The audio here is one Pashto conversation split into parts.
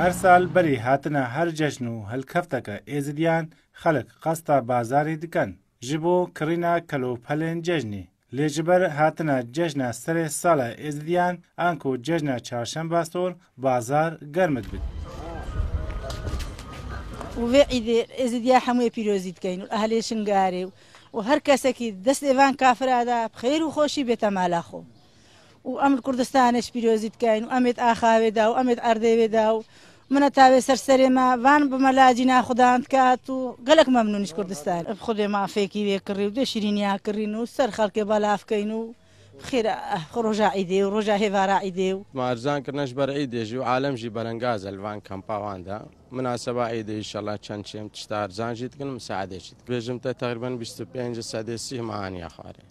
هەر ساڵ بەری هاتنە هەر جەژن و هەلکەفتەکە ئێزریان خەلک قەستە بازاری دکەن ji بۆ کڕینا کەلۆپەلێن جەژنی لێژبەر هاتنە جەژنە سرێ ساڵە ئێزریان ئانکۆ جەژنە چارشەم باستۆر بازار گەرمت بن. ئێزیدیا هەمووی پیرۆزی بکەین و ئەهلێ شنگارێ و و هەر کەسێکی دەست ئێوان کافرادا بخیر و خۆشی بێتە مالاخۆ و ئەم کوردستانش پیرۆزی بکەین و ئەمێت ئاخاوێدا و ئەمێت ئەردەوێدا و من تاوی سرسری ما وان به ملاجی ناخداند که تو گلک ممنونش کردستان خود ما فیکی وی کری و دشرینیا کری نو سر خلک بلاف کینو خیر خروج عیدی و رجع هیوار عیدی و ما ارزان کرنش بر عیدی جو عالم جی برانگاز الوان کمپاوان ده مناسبة عيدة إن شاء الله كان شيء تشتار زانجيت كن مساعدة شيء بيجمت تقريبا بيستو بينج سادسي معاني أخواري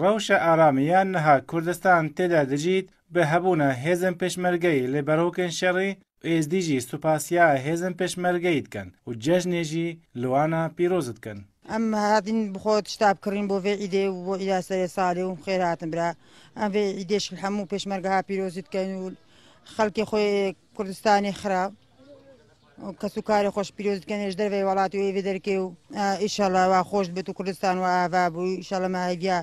ڕەوشە ئارامیان نەها کوردستان تێدا دەژیت بە هەبوونە هێزم پێشمەرگەی لێ بەرەوکن شەڕی ئێزدیژی سوپاسیا هێزم پێشمەرگەی دکەن و جەژنێژی لوانە پیرۆزتکەن. ئەم هاتین بخۆت شتاب کڕین بۆ بێ ئیدێ و بۆ ئیلاسەرێ ساڵی و خێراتم برا ئەم بێ ئیدێش هەموو پێشمەرگەها پیرۆزی دکەین و خەڵکی خۆی کوردستانی خراپ کەس و کاری خۆش پیرۆزکەێش دەرەوەی وڵاتی وێ دەرکێ و ئیشەڵەوە خۆش بێت و کوردستان و ئاوا بوو ئیشەڵەمە هەیە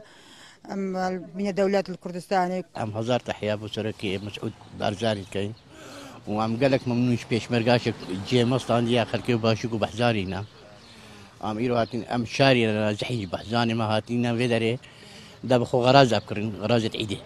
من دولة الكردستاني ام هزار تحيا ابو سركي مسعود بارزاني كاين وعم قال لك ممنوعش بيش مرقاشك جي مصطان يا خلكي وباشك وبحزارينا ام ايرو هاتين ام شاري زحيج بحزاني ما هاتينا فيدري دا بخو غراز ابكرن غرازة عيدي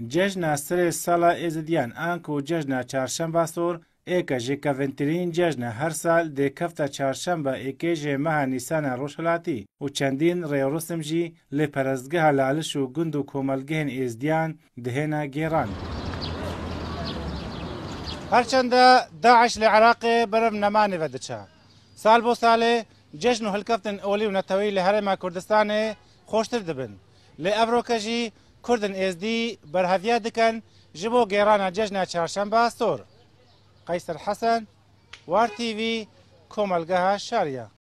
جشن سر سال ازدیان آنکو جشن چهارشنبه سور Eka ji kevintîrîn cejna her sal dê kefta çarşembe êkê jê meha Nîsana Rojhilatî û çendîn rêrosim jî lê perezgeha Laliş û gund û komelgehên êzdiyan dihêna gêran. هەرچەندە داعش لە عراقێ بەرم نەمانێ بەدەچە. سال بۆ ساڵێ جەژن و هەلکەفتن ئۆلی و نەتەوەی لە هەرێما کوردستانێ خۆشتر دەبن. لێ ئەڤۆکەژی کوردن ئێزدی بەرهەڤیا دکەن ji بۆ گێرانە جەژنە چارشەم باستۆر. قيصر حسن وار تي في كومالجاها الشاريه